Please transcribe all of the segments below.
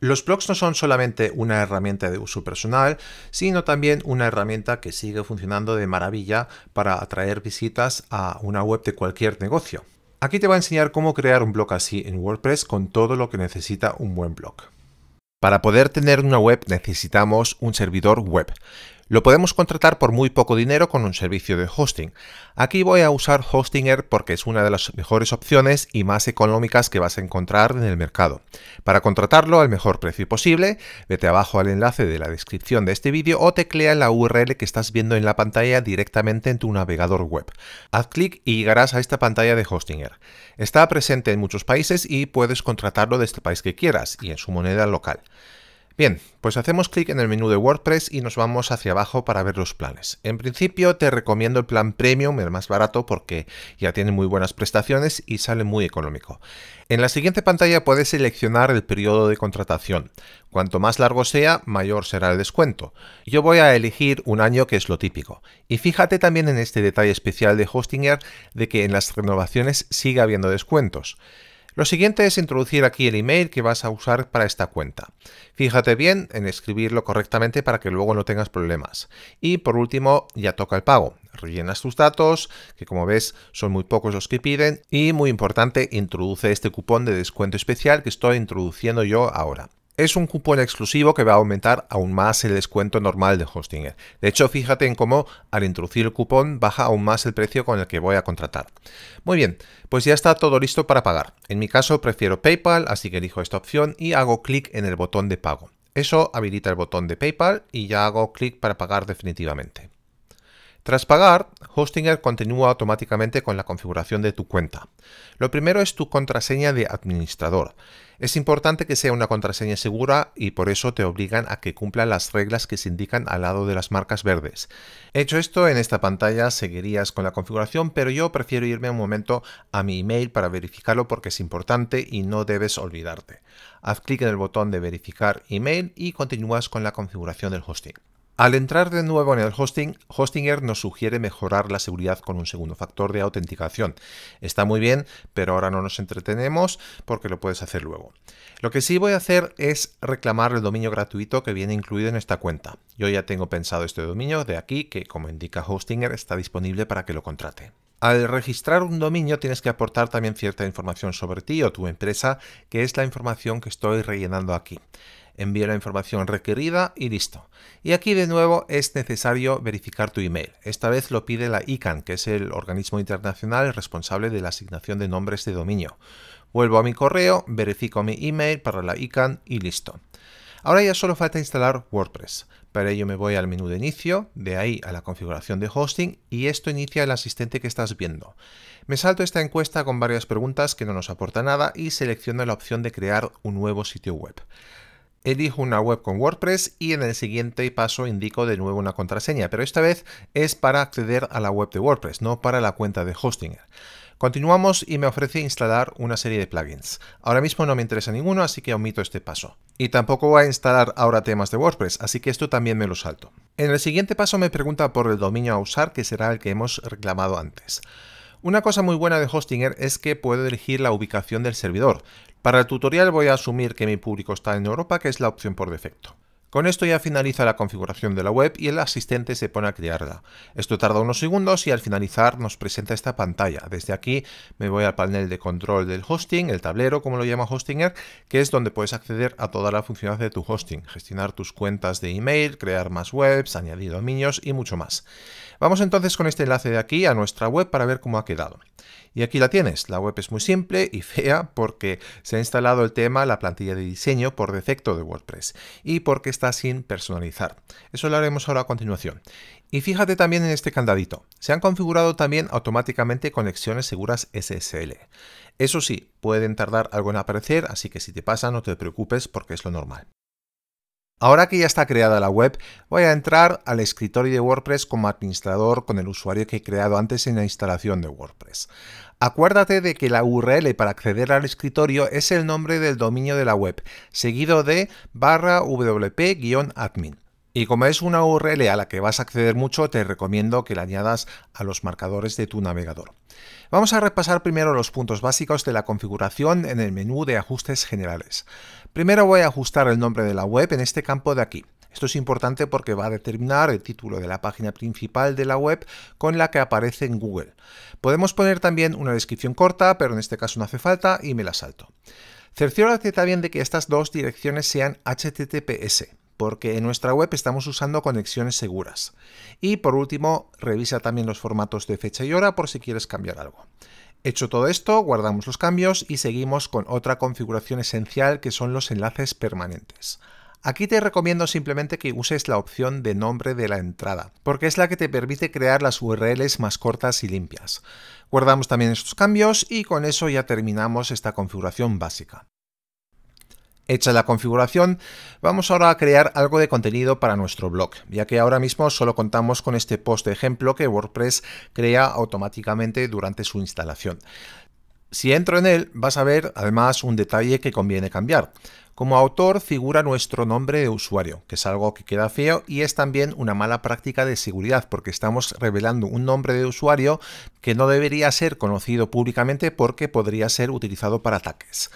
Los blogs no son solamente una herramienta de uso personal, sino también una herramienta que sigue funcionando de maravilla para atraer visitas a una web de cualquier negocio. Aquí te voy a enseñar cómo crear un blog así en WordPress con todo lo que necesita un buen blog. Para poder tener una web necesitamos un servidor web. Lo podemos contratar por muy poco dinero con un servicio de hosting. Aquí voy a usar Hostinger porque es una de las mejores opciones y más económicas que vas a encontrar en el mercado. Para contratarlo al mejor precio posible, vete abajo al enlace de la descripción de este vídeo o teclea la URL que estás viendo en la pantalla directamente en tu navegador web. Haz clic y llegarás a esta pantalla de Hostinger. Está presente en muchos países y puedes contratarlo desde el país que quieras y en su moneda local. Bien, pues hacemos clic en el menú de WordPress y nos vamos hacia abajo para ver los planes. En principio te recomiendo el plan Premium, el más barato porque ya tiene muy buenas prestaciones y sale muy económico. En la siguiente pantalla puedes seleccionar el periodo de contratación. Cuanto más largo sea, mayor será el descuento. Yo voy a elegir un año que es lo típico. Y fíjate también en este detalle especial de Hostinger de que en las renovaciones sigue habiendo descuentos. Lo siguiente es introducir aquí el email que vas a usar para esta cuenta. Fíjate bien en escribirlo correctamente para que luego no tengas problemas. Y por último, ya toca el pago. Rellenas tus datos, que como ves son muy pocos los que piden, y muy importante, introduce este cupón de descuento especial que estoy introduciendo yo ahora. Es un cupón exclusivo que va a aumentar aún más el descuento normal de Hostinger. De hecho, fíjate en cómo al introducir el cupón baja aún más el precio con el que voy a contratar. Muy bien, pues ya está todo listo para pagar. En mi caso prefiero PayPal, así que elijo esta opción y hago clic en el botón de pago. Eso habilita el botón de PayPal y ya hago clic para pagar definitivamente. Tras pagar, Hostinger continúa automáticamente con la configuración de tu cuenta. Lo primero es tu contraseña de administrador. Es importante que sea una contraseña segura y por eso te obligan a que cumpla las reglas que se indican al lado de las marcas verdes. Hecho esto, en esta pantalla seguirías con la configuración, pero yo prefiero irme un momento a mi email para verificarlo porque es importante y no debes olvidarte. Haz clic en el botón de verificar email y continúas con la configuración del hosting. Al entrar de nuevo en el hosting, Hostinger nos sugiere mejorar la seguridad con un segundo factor de autenticación. Está muy bien, pero ahora no nos entretenemos porque lo puedes hacer luego. Lo que sí voy a hacer es reclamar el dominio gratuito que viene incluido en esta cuenta. Yo ya tengo pensado este dominio de aquí que, como indica Hostinger, está disponible para que lo contrate. Al registrar un dominio tienes que aportar también cierta información sobre ti o tu empresa, que es la información que estoy rellenando aquí envío la información requerida y listo. Y aquí de nuevo es necesario verificar tu email. Esta vez lo pide la ICANN, que es el organismo internacional responsable de la asignación de nombres de dominio. Vuelvo a mi correo, verifico mi email para la ICANN y listo. Ahora ya solo falta instalar WordPress. Para ello me voy al menú de inicio, de ahí a la configuración de hosting y esto inicia el asistente que estás viendo. Me salto esta encuesta con varias preguntas que no nos aporta nada y selecciono la opción de crear un nuevo sitio web elijo una web con WordPress y en el siguiente paso indico de nuevo una contraseña, pero esta vez es para acceder a la web de WordPress, no para la cuenta de Hostinger. Continuamos y me ofrece instalar una serie de plugins. Ahora mismo no me interesa ninguno, así que omito este paso. Y tampoco voy a instalar ahora temas de WordPress, así que esto también me lo salto. En el siguiente paso me pregunta por el dominio a usar, que será el que hemos reclamado antes. Una cosa muy buena de Hostinger es que puedo elegir la ubicación del servidor, para el tutorial voy a asumir que mi público está en Europa, que es la opción por defecto. Con esto ya finaliza la configuración de la web y el asistente se pone a crearla. Esto tarda unos segundos y al finalizar nos presenta esta pantalla. Desde aquí me voy al panel de control del hosting, el tablero como lo llama Hostinger, que es donde puedes acceder a toda la funcionalidad de tu hosting, gestionar tus cuentas de email, crear más webs, añadir dominios y mucho más. Vamos entonces con este enlace de aquí a nuestra web para ver cómo ha quedado. Y aquí la tienes, la web es muy simple y fea porque se ha instalado el tema, la plantilla de diseño por defecto de WordPress y porque está sin personalizar. Eso lo haremos ahora a continuación. Y fíjate también en este candadito. Se han configurado también automáticamente conexiones seguras SSL. Eso sí, pueden tardar algo en aparecer, así que si te pasa no te preocupes porque es lo normal. Ahora que ya está creada la web, voy a entrar al escritorio de WordPress como administrador con el usuario que he creado antes en la instalación de WordPress. Acuérdate de que la URL para acceder al escritorio es el nombre del dominio de la web, seguido de barra wp-admin. Y como es una URL a la que vas a acceder mucho, te recomiendo que la añadas a los marcadores de tu navegador. Vamos a repasar primero los puntos básicos de la configuración en el menú de ajustes generales. Primero voy a ajustar el nombre de la web en este campo de aquí. Esto es importante porque va a determinar el título de la página principal de la web con la que aparece en Google. Podemos poner también una descripción corta, pero en este caso no hace falta y me la salto. Cerciórate también de que estas dos direcciones sean HTTPS porque en nuestra web estamos usando conexiones seguras. Y por último, revisa también los formatos de fecha y hora por si quieres cambiar algo. Hecho todo esto, guardamos los cambios y seguimos con otra configuración esencial que son los enlaces permanentes. Aquí te recomiendo simplemente que uses la opción de nombre de la entrada, porque es la que te permite crear las URLs más cortas y limpias. Guardamos también estos cambios y con eso ya terminamos esta configuración básica. Hecha la configuración, vamos ahora a crear algo de contenido para nuestro blog, ya que ahora mismo solo contamos con este post de ejemplo que WordPress crea automáticamente durante su instalación. Si entro en él, vas a ver además un detalle que conviene cambiar. Como autor figura nuestro nombre de usuario, que es algo que queda feo y es también una mala práctica de seguridad porque estamos revelando un nombre de usuario que no debería ser conocido públicamente porque podría ser utilizado para ataques.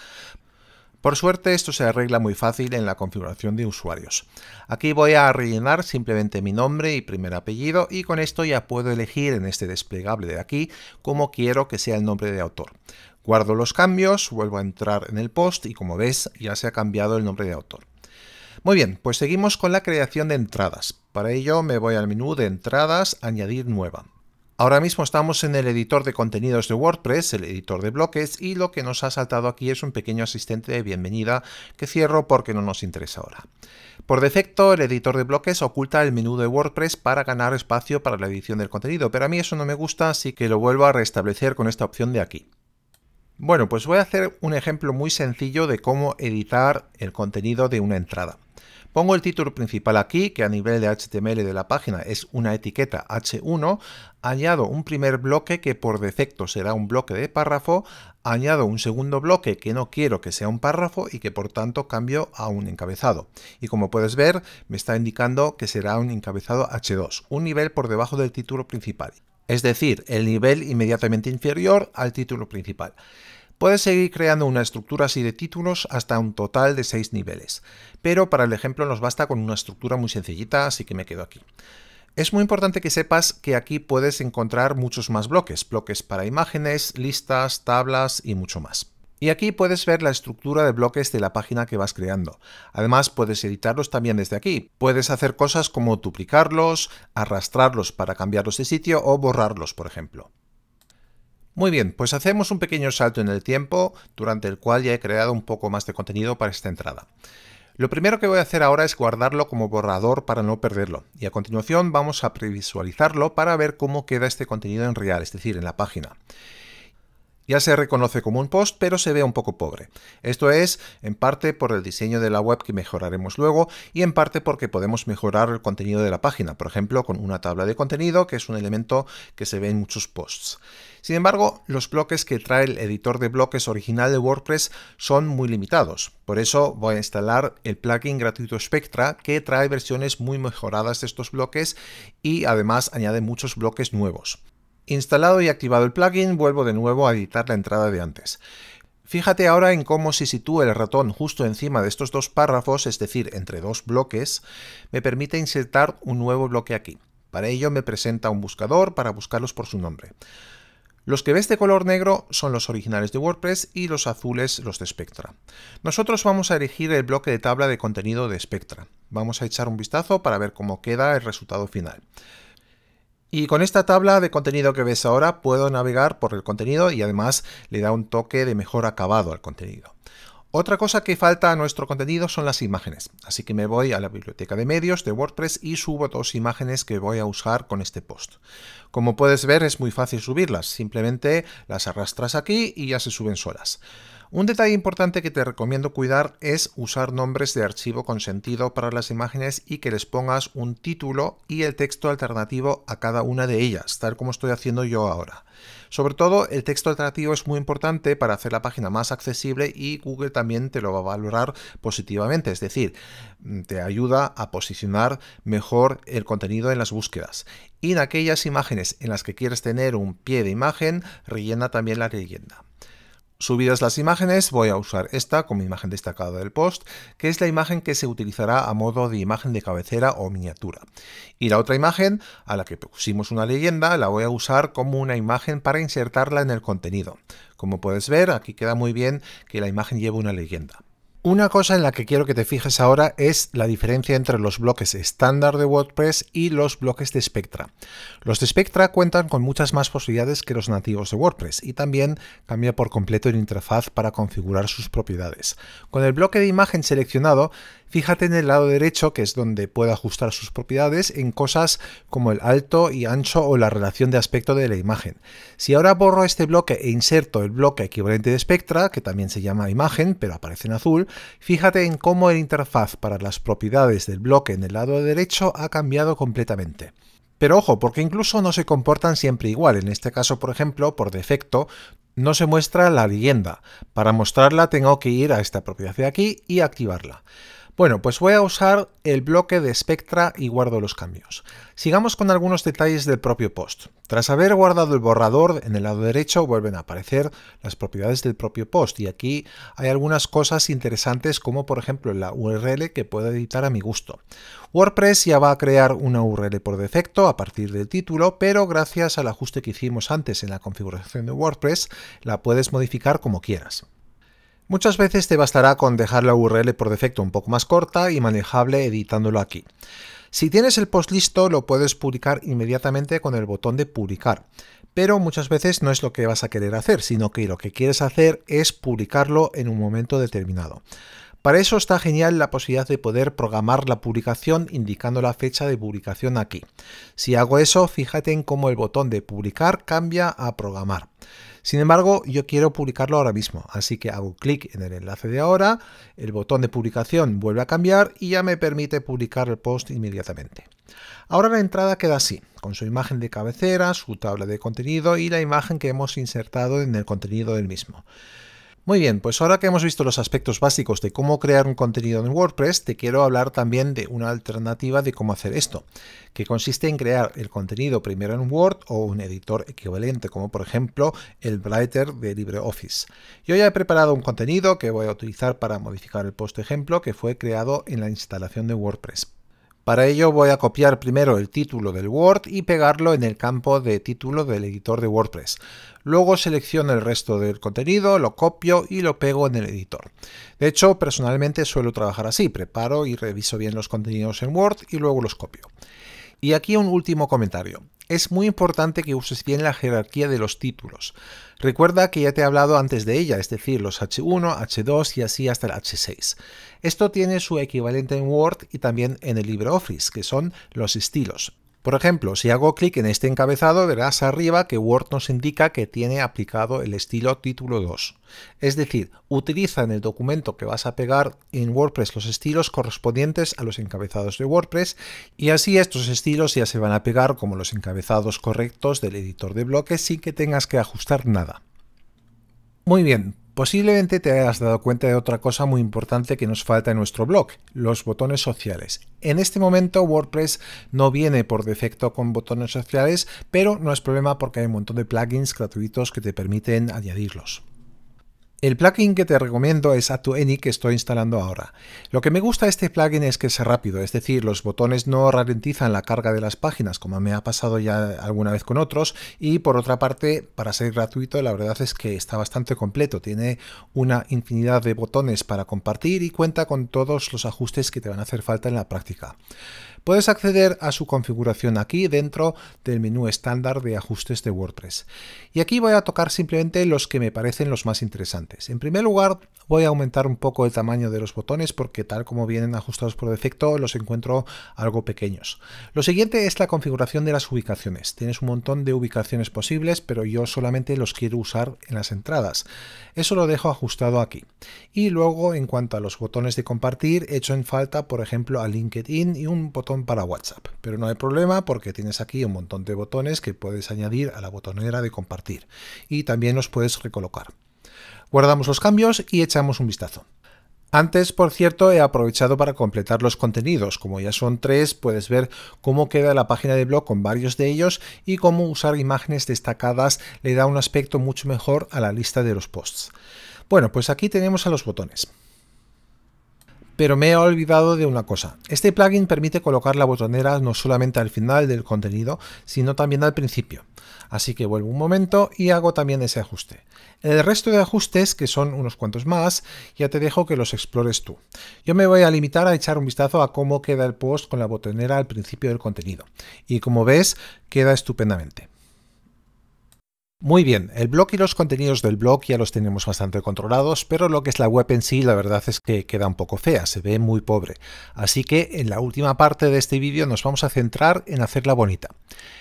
Por suerte esto se arregla muy fácil en la configuración de usuarios. Aquí voy a rellenar simplemente mi nombre y primer apellido y con esto ya puedo elegir en este desplegable de aquí cómo quiero que sea el nombre de autor. Guardo los cambios, vuelvo a entrar en el post y como ves ya se ha cambiado el nombre de autor. Muy bien, pues seguimos con la creación de entradas. Para ello me voy al menú de entradas, añadir nueva. Ahora mismo estamos en el editor de contenidos de WordPress, el editor de bloques, y lo que nos ha saltado aquí es un pequeño asistente de bienvenida que cierro porque no nos interesa ahora. Por defecto, el editor de bloques oculta el menú de WordPress para ganar espacio para la edición del contenido, pero a mí eso no me gusta, así que lo vuelvo a restablecer con esta opción de aquí. Bueno, pues voy a hacer un ejemplo muy sencillo de cómo editar el contenido de una entrada. Pongo el título principal aquí, que a nivel de HTML de la página es una etiqueta H1, añado un primer bloque que por defecto será un bloque de párrafo, añado un segundo bloque que no quiero que sea un párrafo y que por tanto cambio a un encabezado. Y como puedes ver, me está indicando que será un encabezado H2, un nivel por debajo del título principal, es decir, el nivel inmediatamente inferior al título principal. Puedes seguir creando una estructura así de títulos hasta un total de 6 niveles, pero para el ejemplo nos basta con una estructura muy sencillita, así que me quedo aquí. Es muy importante que sepas que aquí puedes encontrar muchos más bloques, bloques para imágenes, listas, tablas y mucho más. Y aquí puedes ver la estructura de bloques de la página que vas creando. Además puedes editarlos también desde aquí. Puedes hacer cosas como duplicarlos, arrastrarlos para cambiarlos de sitio o borrarlos, por ejemplo. Muy bien, pues hacemos un pequeño salto en el tiempo durante el cual ya he creado un poco más de contenido para esta entrada. Lo primero que voy a hacer ahora es guardarlo como borrador para no perderlo y a continuación vamos a previsualizarlo para ver cómo queda este contenido en real, es decir, en la página. Ya se reconoce como un post, pero se ve un poco pobre. Esto es en parte por el diseño de la web que mejoraremos luego y en parte porque podemos mejorar el contenido de la página, por ejemplo, con una tabla de contenido, que es un elemento que se ve en muchos posts. Sin embargo, los bloques que trae el editor de bloques original de WordPress son muy limitados. Por eso voy a instalar el plugin gratuito Spectra que trae versiones muy mejoradas de estos bloques y además añade muchos bloques nuevos. Instalado y activado el plugin, vuelvo de nuevo a editar la entrada de antes. Fíjate ahora en cómo si sitúa el ratón justo encima de estos dos párrafos, es decir, entre dos bloques, me permite insertar un nuevo bloque aquí. Para ello me presenta un buscador para buscarlos por su nombre. Los que ves de color negro son los originales de WordPress y los azules los de Spectra. Nosotros vamos a elegir el bloque de tabla de contenido de Spectra. Vamos a echar un vistazo para ver cómo queda el resultado final. Y con esta tabla de contenido que ves ahora puedo navegar por el contenido y además le da un toque de mejor acabado al contenido. Otra cosa que falta a nuestro contenido son las imágenes, así que me voy a la biblioteca de medios de WordPress y subo dos imágenes que voy a usar con este post. Como puedes ver es muy fácil subirlas, simplemente las arrastras aquí y ya se suben solas. Un detalle importante que te recomiendo cuidar es usar nombres de archivo con sentido para las imágenes y que les pongas un título y el texto alternativo a cada una de ellas, tal como estoy haciendo yo ahora. Sobre todo, el texto alternativo es muy importante para hacer la página más accesible y Google también te lo va a valorar positivamente, es decir, mm, te ayuda a posicionar mejor el contenido en las búsquedas. Y en aquellas imágenes en las que quieres tener un pie de imagen, rellena también la leyenda. Subidas las imágenes, voy a usar esta como imagen destacada del post, que es la imagen que se utilizará a modo de imagen de cabecera o miniatura. Y la otra imagen, a la que pusimos una leyenda, la voy a usar como una imagen para insertarla en el contenido. Como puedes ver, aquí queda muy bien que la imagen lleve una leyenda. Una cosa en la que quiero que te fijes ahora es la diferencia entre los bloques estándar de WordPress y los bloques de Spectra. Los de Spectra cuentan con muchas más posibilidades que los nativos de WordPress y también cambia por completo la interfaz para configurar sus propiedades. Con el bloque de imagen seleccionado, fíjate en el lado derecho que es donde puede ajustar sus propiedades en cosas como el alto y ancho o la relación de aspecto de la imagen. Si ahora borro este bloque e inserto el bloque equivalente de Spectra, que también se llama imagen pero aparece en azul, fíjate en cómo el interfaz para las propiedades del bloque en el lado derecho ha cambiado completamente. Pero ojo, porque incluso no se comportan siempre igual. En este caso, por ejemplo, por defecto, no se muestra la leyenda. Para mostrarla tengo que ir a esta propiedad de aquí y activarla. Bueno, pues voy a usar el bloque de Spectra y guardo los cambios. Sigamos con algunos detalles del propio post. Tras haber guardado el borrador, en el lado derecho vuelven a aparecer las propiedades del propio post y aquí hay algunas cosas interesantes como por ejemplo la URL que puedo editar a mi gusto. WordPress ya va a crear una URL por defecto a partir del título, pero gracias al ajuste que hicimos antes en la configuración de WordPress la puedes modificar como quieras. Muchas veces te bastará con dejar la URL por defecto un poco más corta y manejable editándolo aquí. Si tienes el post listo lo puedes publicar inmediatamente con el botón de publicar, pero muchas veces no es lo que vas a querer hacer, sino que lo que quieres hacer es publicarlo en un momento determinado. Para eso está genial la posibilidad de poder programar la publicación indicando la fecha de publicación aquí. Si hago eso, fíjate en cómo el botón de publicar cambia a programar. Sin embargo, yo quiero publicarlo ahora mismo, así que hago clic en el enlace de ahora, el botón de publicación vuelve a cambiar y ya me permite publicar el post inmediatamente. Ahora la entrada queda así, con su imagen de cabecera, su tabla de contenido y la imagen que hemos insertado en el contenido del mismo. Muy bien, pues ahora que hemos visto los aspectos básicos de cómo crear un contenido en WordPress, te quiero hablar también de una alternativa de cómo hacer esto, que consiste en crear el contenido primero en Word o un editor equivalente, como por ejemplo el Writer de LibreOffice. Yo ya he preparado un contenido que voy a utilizar para modificar el post ejemplo que fue creado en la instalación de WordPress. Para ello voy a copiar primero el título del Word y pegarlo en el campo de título del editor de WordPress. Luego selecciono el resto del contenido, lo copio y lo pego en el editor. De hecho, personalmente suelo trabajar así, preparo y reviso bien los contenidos en Word y luego los copio. Y aquí un último comentario. Es muy importante que uses bien la jerarquía de los títulos. Recuerda que ya te he hablado antes de ella, es decir, los H1, H2 y así hasta el H6. Esto tiene su equivalente en Word y también en el LibreOffice, que son los estilos. Por ejemplo, si hago clic en este encabezado, verás arriba que Word nos indica que tiene aplicado el estilo título 2. Es decir, utiliza en el documento que vas a pegar en WordPress los estilos correspondientes a los encabezados de WordPress y así estos estilos ya se van a pegar como los encabezados correctos del editor de bloques sin que tengas que ajustar nada. Muy bien, Posiblemente te hayas dado cuenta de otra cosa muy importante que nos falta en nuestro blog, los botones sociales. En este momento WordPress no viene por defecto con botones sociales, pero no es problema porque hay un montón de plugins gratuitos que te permiten añadirlos. El plugin que te recomiendo es A2Eni que estoy instalando ahora. Lo que me gusta de este plugin es que es rápido, es decir, los botones no ralentizan la carga de las páginas como me ha pasado ya alguna vez con otros y por otra parte, para ser gratuito, la verdad es que está bastante completo, tiene una infinidad de botones para compartir y cuenta con todos los ajustes que te van a hacer falta en la práctica. Puedes acceder a su configuración aquí dentro del menú estándar de ajustes de WordPress. Y aquí voy a tocar simplemente los que me parecen los más interesantes. En primer lugar, voy a aumentar un poco el tamaño de los botones porque tal como vienen ajustados por defecto, los encuentro algo pequeños. Lo siguiente es la configuración de las ubicaciones. Tienes un montón de ubicaciones posibles, pero yo solamente los quiero usar en las entradas. Eso lo dejo ajustado aquí. Y luego, en cuanto a los botones de compartir, echo en falta, por ejemplo, a LinkedIn y un botón para WhatsApp. Pero no hay problema porque tienes aquí un montón de botones que puedes añadir a la botonera de compartir. Y también los puedes recolocar. Guardamos los cambios y echamos un vistazo. Antes, por cierto, he aprovechado para completar los contenidos. Como ya son tres, puedes ver cómo queda la página de blog con varios de ellos y cómo usar imágenes destacadas le da un aspecto mucho mejor a la lista de los posts. Bueno, pues aquí tenemos a los botones. Pero me he olvidado de una cosa. Este plugin permite colocar la botonera no solamente al final del contenido, sino también al principio. Así que vuelvo un momento y hago también ese ajuste. El resto de ajustes, que son unos cuantos más, ya te dejo que los explores tú. Yo me voy a limitar a echar un vistazo a cómo queda el post con la botonera al principio del contenido. Y como ves, queda estupendamente. Muy bien, el blog y los contenidos del blog ya los tenemos bastante controlados, pero lo que es la web en sí la verdad es que queda un poco fea, se ve muy pobre. Así que en la última parte de este vídeo nos vamos a centrar en hacerla bonita.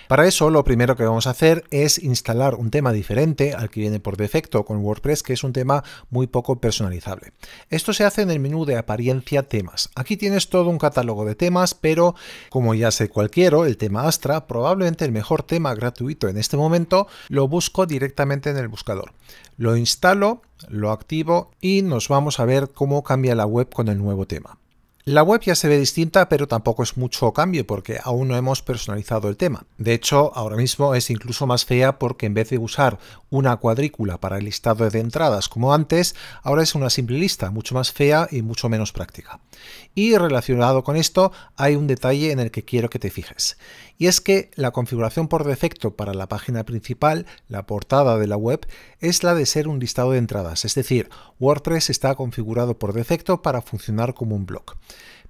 Para eso lo primero que vamos a hacer es instalar un tema diferente al que viene por defecto con WordPress, que es un tema muy poco personalizable. Esto se hace en el menú de apariencia temas. Aquí tienes todo un catálogo de temas, pero como ya sé cualquiera, el tema Astra, probablemente el mejor tema gratuito en este momento, lo busco directamente en el buscador. Lo instalo, lo activo y nos vamos a ver cómo cambia la web con el nuevo tema. La web ya se ve distinta, pero tampoco es mucho cambio porque aún no hemos personalizado el tema. De hecho, ahora mismo es incluso más fea porque en vez de usar una cuadrícula para el listado de entradas como antes, ahora es una simple lista, mucho más fea y mucho menos práctica. Y relacionado con esto hay un detalle en el que quiero que te fijes. Y es que la configuración por defecto para la página principal, la portada de la web, es la de ser un listado de entradas. Es decir, WordPress está configurado por defecto para funcionar como un blog.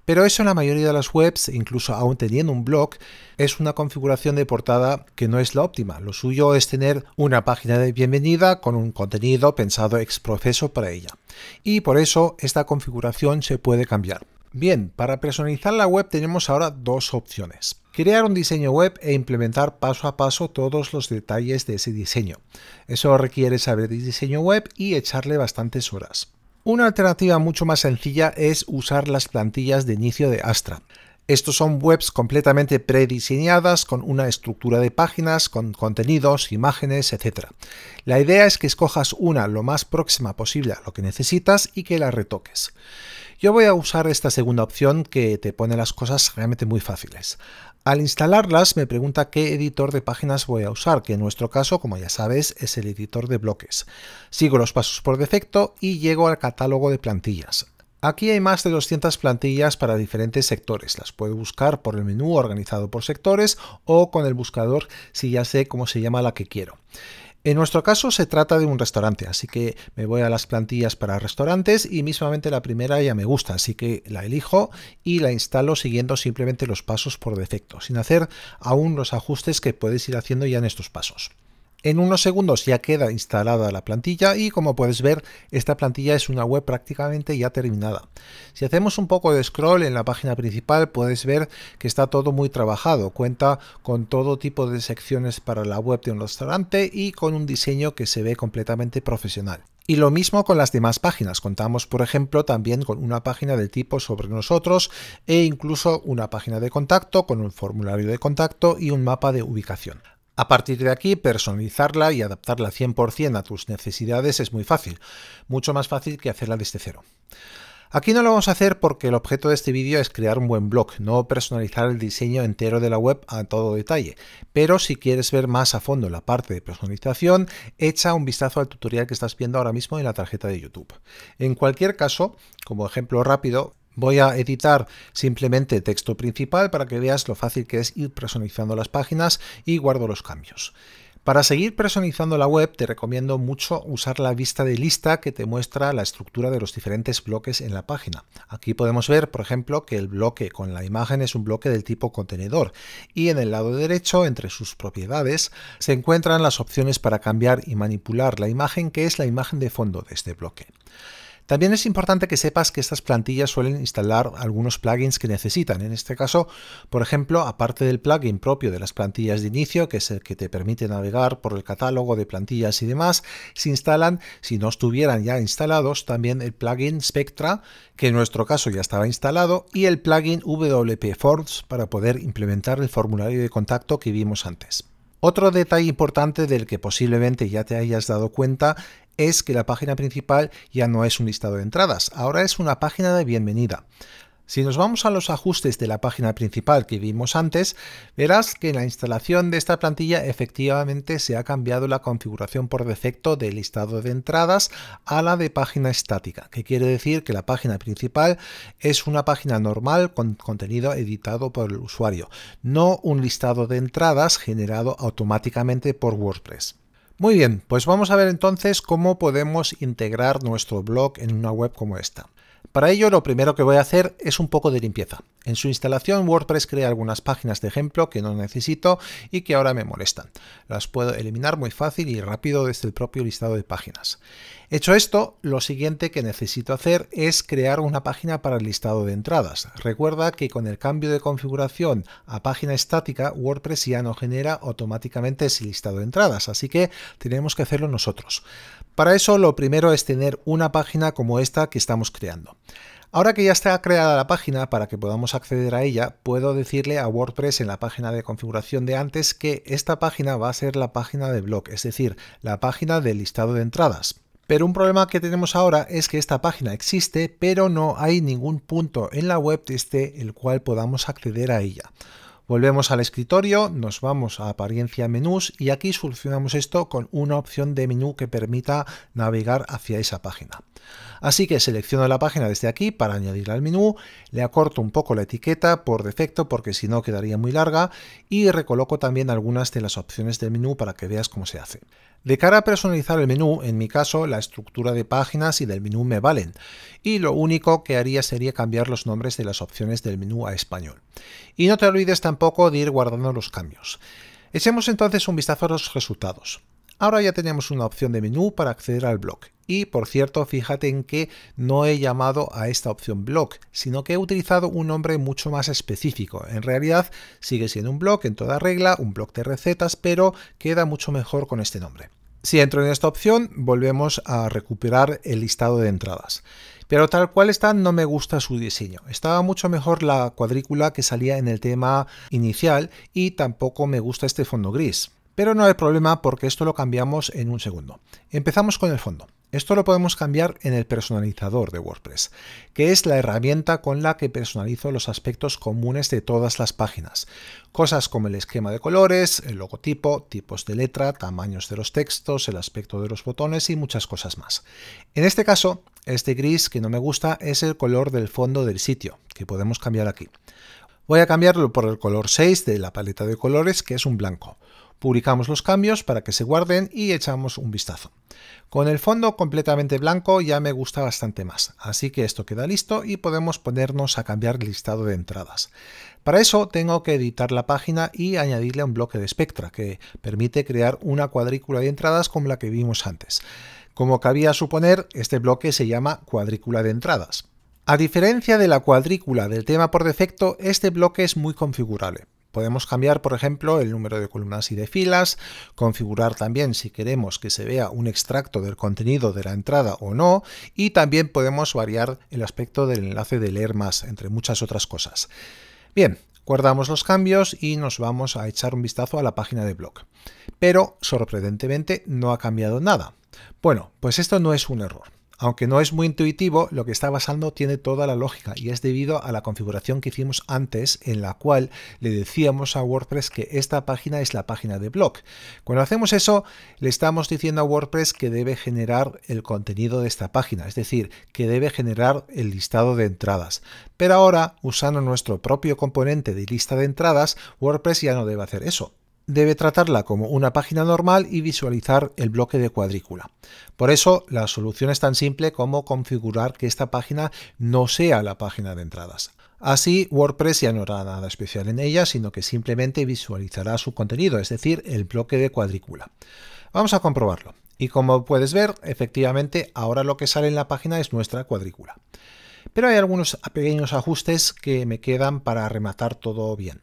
Pero eso en la mayoría de las webs, incluso aún teniendo un blog, es una configuración de portada que no es la óptima. Lo suyo es tener una página de bienvenida con un contenido pensado ex para ella. Y por eso esta configuración se puede cambiar. Bien, para personalizar la web tenemos ahora dos opciones. Crear un diseño web e implementar paso a paso todos los detalles de ese diseño. Eso requiere saber de diseño web y echarle bastantes horas. Una alternativa mucho más sencilla es usar las plantillas de inicio de Astra. Estos son webs completamente prediseñadas con una estructura de páginas, con contenidos, imágenes, etc. La idea es que escojas una lo más próxima posible a lo que necesitas y que la retoques. Yo voy a usar esta segunda opción que te pone las cosas realmente muy fáciles. Al instalarlas me pregunta qué editor de páginas voy a usar, que en nuestro caso, como ya sabes, es el editor de bloques. Sigo los pasos por defecto y llego al catálogo de plantillas. Aquí hay más de 200 plantillas para diferentes sectores. Las puedo buscar por el menú organizado por sectores o con el buscador si ya sé cómo se llama la que quiero. En nuestro caso se trata de un restaurante, así que me voy a las plantillas para restaurantes y mismamente la primera ya me gusta, así que la elijo y la instalo siguiendo simplemente los pasos por defecto, sin hacer aún los ajustes que puedes ir haciendo ya en estos pasos. En unos segundos ya queda instalada la plantilla y como puedes ver esta plantilla es una web prácticamente ya terminada. Si hacemos un poco de scroll en la página principal puedes ver que está todo muy trabajado, cuenta con todo tipo de secciones para la web de un restaurante y con un diseño que se ve completamente profesional. Y lo mismo con las demás páginas. Contamos, por ejemplo, también con una página del tipo sobre nosotros e incluso una página de contacto con un formulario de contacto y un mapa de ubicación. A partir de aquí, personalizarla y adaptarla 100% a tus necesidades es muy fácil, mucho más fácil que hacerla desde cero. Aquí no lo vamos a hacer porque el objeto de este vídeo es crear un buen blog, no personalizar el diseño entero de la web a todo detalle. Pero si quieres ver más a fondo la parte de personalización, echa un vistazo al tutorial que estás viendo ahora mismo en la tarjeta de YouTube. En cualquier caso, como ejemplo rápido, Voy a editar simplemente texto principal para que veas lo fácil que es ir personalizando las páginas y guardo los cambios. Para seguir personalizando la web te recomiendo mucho usar la vista de lista que te muestra la estructura de los diferentes bloques en la página. Aquí podemos ver, por ejemplo, que el bloque con la imagen es un bloque del tipo contenedor y en el lado derecho, entre sus propiedades, se encuentran las opciones para cambiar y manipular la imagen que es la imagen de fondo de este bloque. También es importante que sepas que estas plantillas suelen instalar algunos plugins que necesitan. En este caso, por ejemplo, aparte del plugin propio de las plantillas de inicio, que es el que te permite navegar por el catálogo de plantillas y demás, se instalan, si no estuvieran ya instalados, también el plugin Spectra, que en nuestro caso ya estaba instalado, y el plugin WP para poder implementar el formulario de contacto que vimos antes. Otro detalle importante del que posiblemente ya te hayas dado cuenta es que la página principal ya no es un listado de entradas, ahora es una página de bienvenida. Si nos vamos a los ajustes de la página principal que vimos antes, verás que en la instalación de esta plantilla efectivamente se ha cambiado la configuración por defecto del listado de entradas a la de página estática, que quiere decir que la página principal es una página normal con contenido editado por el usuario, no un listado de entradas generado automáticamente por WordPress. Muy bien, pues vamos a ver entonces cómo podemos integrar nuestro blog en una web como esta. Para ello lo primero que voy a hacer es un poco de limpieza. En su instalación WordPress crea algunas páginas de ejemplo que no necesito y que ahora me molestan. Las puedo eliminar muy fácil y rápido desde el propio listado de páginas. Hecho esto, lo siguiente que necesito hacer es crear una página para el listado de entradas. Recuerda que con el cambio de configuración a página estática, WordPress ya no genera automáticamente ese listado de entradas, así que tenemos que hacerlo nosotros. Para eso lo primero es tener una página como esta que estamos creando. Ahora que ya está creada la página para que podamos acceder a ella, puedo decirle a WordPress en la página de configuración de antes que esta página va a ser la página de blog, es decir, la página del listado de entradas. Pero un problema que tenemos ahora es que esta página existe, pero no hay ningún punto en la web desde el cual podamos acceder a ella. Volvemos al escritorio, nos vamos a apariencia menús y aquí solucionamos esto con una opción de menú que permita navegar hacia esa página. Así que selecciono la página desde aquí para añadirla al menú, le acorto un poco la etiqueta por defecto porque si no quedaría muy larga y recoloco también algunas de las opciones del menú para que veas cómo se hace. De cara a personalizar el menú, en mi caso la estructura de páginas y del menú me valen y lo único que haría sería cambiar los nombres de las opciones del menú a español. Y no te olvides también tampoco de ir guardando los cambios. Echemos entonces un vistazo a los resultados. Ahora ya tenemos una opción de menú para acceder al blog. Y por cierto, fíjate en que no he llamado a esta opción blog, sino que he utilizado un nombre mucho más específico. En realidad sigue siendo un blog en toda regla, un blog de recetas, pero queda mucho mejor con este nombre. Si entro en esta opción, volvemos a recuperar el listado de entradas. Pero tal cual está, no me gusta su diseño. Estaba mucho mejor la cuadrícula que salía en el tema inicial y tampoco me gusta este fondo gris. Pero no hay problema porque esto lo cambiamos en un segundo. Empezamos con el fondo. Esto lo podemos cambiar en el personalizador de WordPress, que es la herramienta con la que personalizo los aspectos comunes de todas las páginas. Cosas como el esquema de colores, el logotipo, tipos de letra, tamaños de los textos, el aspecto de los botones y muchas cosas más. En este caso, este gris que no me gusta es el color del fondo del sitio, que podemos cambiar aquí. Voy a cambiarlo por el color 6 de la paleta de colores, que es un blanco. Publicamos los cambios para que se guarden y echamos un vistazo. Con el fondo completamente blanco ya me gusta bastante más, así que esto queda listo y podemos ponernos a cambiar el listado de entradas. Para eso tengo que editar la página y añadirle un bloque de espectra que permite crear una cuadrícula de entradas como la que vimos antes. Como cabía suponer, este bloque se llama cuadrícula de entradas. A diferencia de la cuadrícula del tema por defecto, este bloque es muy configurable. Podemos cambiar, por ejemplo, el número de columnas y de filas, configurar también si queremos que se vea un extracto del contenido de la entrada o no, y también podemos variar el aspecto del enlace de leer más, entre muchas otras cosas. Bien, guardamos los cambios y nos vamos a echar un vistazo a la página de blog. Pero, sorprendentemente, no ha cambiado nada. Bueno, pues esto no es un error. Aunque no es muy intuitivo, lo que está basando tiene toda la lógica y es debido a la configuración que hicimos antes en la cual le decíamos a WordPress que esta página es la página de blog. Cuando hacemos eso, le estamos diciendo a WordPress que debe generar el contenido de esta página, es decir, que debe generar el listado de entradas. Pero ahora, usando nuestro propio componente de lista de entradas, WordPress ya no debe hacer eso debe tratarla como una página normal y visualizar el bloque de cuadrícula. Por eso la solución es tan simple como configurar que esta página no sea la página de entradas. Así WordPress ya no hará nada especial en ella, sino que simplemente visualizará su contenido, es decir, el bloque de cuadrícula. Vamos a comprobarlo. Y como puedes ver, efectivamente ahora lo que sale en la página es nuestra cuadrícula. Pero hay algunos pequeños ajustes que me quedan para rematar todo bien.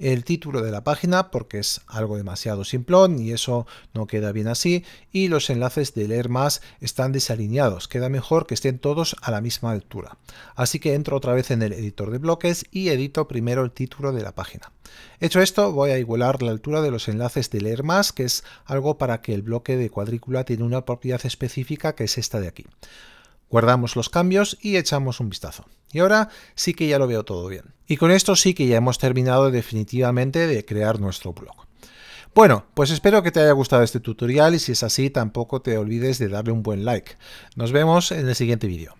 El título de la página, porque es algo demasiado simplón y eso no queda bien así, y los enlaces de leer más están desalineados, queda mejor que estén todos a la misma altura. Así que entro otra vez en el editor de bloques y edito primero el título de la página. Hecho esto, voy a igualar la altura de los enlaces de leer más, que es algo para que el bloque de cuadrícula tiene una propiedad específica que es esta de aquí. Guardamos los cambios y echamos un vistazo. Y ahora sí que ya lo veo todo bien. Y con esto sí que ya hemos terminado definitivamente de crear nuestro blog. Bueno, pues espero que te haya gustado este tutorial y si es así tampoco te olvides de darle un buen like. Nos vemos en el siguiente vídeo.